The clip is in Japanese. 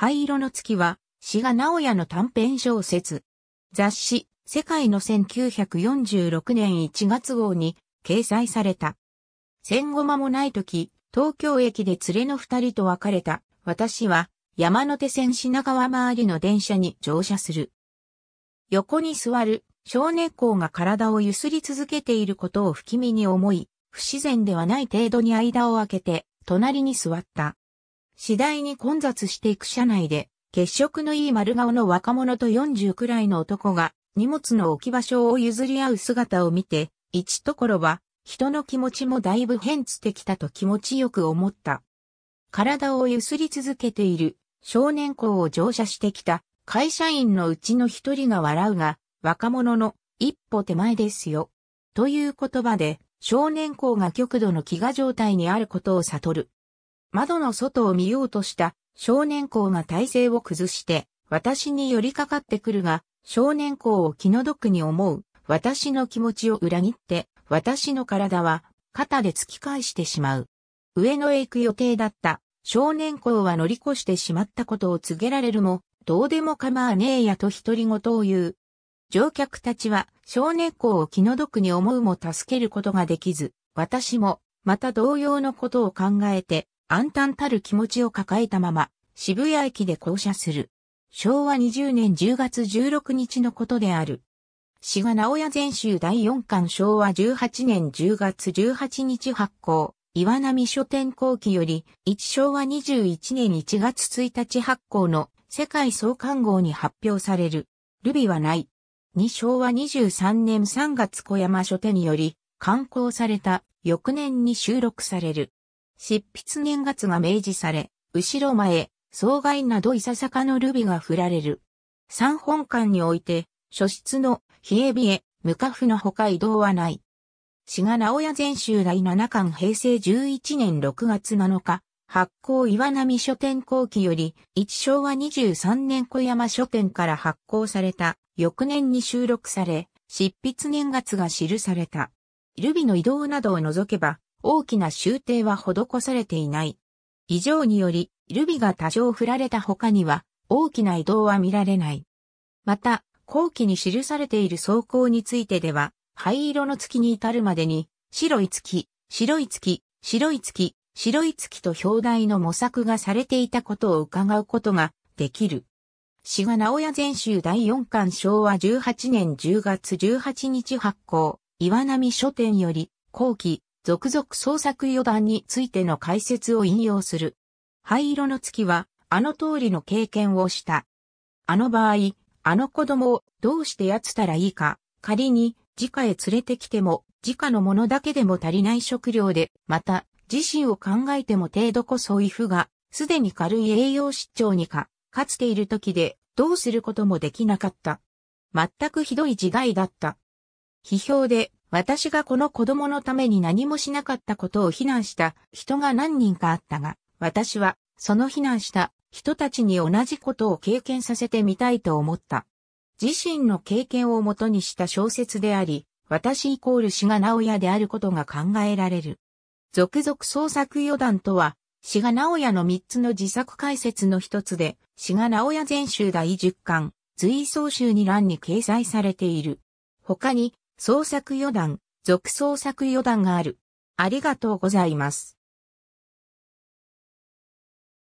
灰色の月は、志賀直哉の短編小説。雑誌、世界の1946年1月号に掲載された。戦後間もない時、東京駅で連れの二人と別れた、私は、山手線品川周りの電車に乗車する。横に座る、小猫が体をゆすり続けていることを不気味に思い、不自然ではない程度に間を空けて、隣に座った。次第に混雑していく車内で、血色のいい丸顔の若者と40くらいの男が、荷物の置き場所を譲り合う姿を見て、一ところは、人の気持ちもだいぶ変つてきたと気持ちよく思った。体をゆすり続けている少年校を乗車してきた会社員のうちの一人が笑うが、若者の一歩手前ですよ。という言葉で少年校が極度の飢餓状態にあることを悟る。窓の外を見ようとした少年校が体勢を崩して、私に寄りかかってくるが、少年校を気の毒に思う、私の気持ちを裏切って、私の体は肩で突き返してしまう。上野へ行く予定だった少年校は乗り越してしまったことを告げられるも、どうでも構わねえやと独り言を言う。乗客たちは少年校を気の毒に思うも助けることができず、私もまた同様のことを考えて暗淡たる気持ちを抱えたまま、渋谷駅で降車する。昭和20年10月16日のことである。志賀直屋全集第4巻昭和18年10月18日発行、岩波書店後期より、1昭和21年1月1日発行の世界創刊号に発表される。ルビはない。2昭和23年3月小山書店により、刊行された翌年に収録される。執筆年月が明示され、後ろ前、総外などいささかのルビが振られる。三本館において、書室の、冷え冷え、無家父のほか移動はない。志賀直屋全集第七巻平成11年6月7日、発行岩波書店後期より、一昭和23年小山書店から発行された、翌年に収録され、執筆年月が記された。ルビの移動などを除けば、大きな修訂は施されていない。以上により、ルビが多少振られた他には、大きな移動は見られない。また、後期に記されている走行についてでは、灰色の月に至るまでに、白い月、白い月、白い月、白い月と表題の模索がされていたことを伺うことができる。志賀直哉全集第4巻昭和18年10月18日発行、岩波書店より、後期、続々創作予断についての解説を引用する。灰色の月は、あの通りの経験をした。あの場合、あの子供をどうしてやつたらいいか、仮に、自家へ連れてきても、自家のものだけでも足りない食料で、また、自身を考えても程度こそ異譜が、すでに軽い栄養失調にか、かつている時で、どうすることもできなかった。全くひどい時代だった。批評で、私がこの子供のために何もしなかったことを非難した人が何人かあったが、私はその非難した人たちに同じことを経験させてみたいと思った。自身の経験をもとにした小説であり、私イコール志賀直也であることが考えられる。続々創作余談とは、志賀直也の3つの自作解説の一つで、志賀直也全集第10巻、随想集に欄に掲載されている。他に、創作予断、続創作予断がある。ありがとうございます。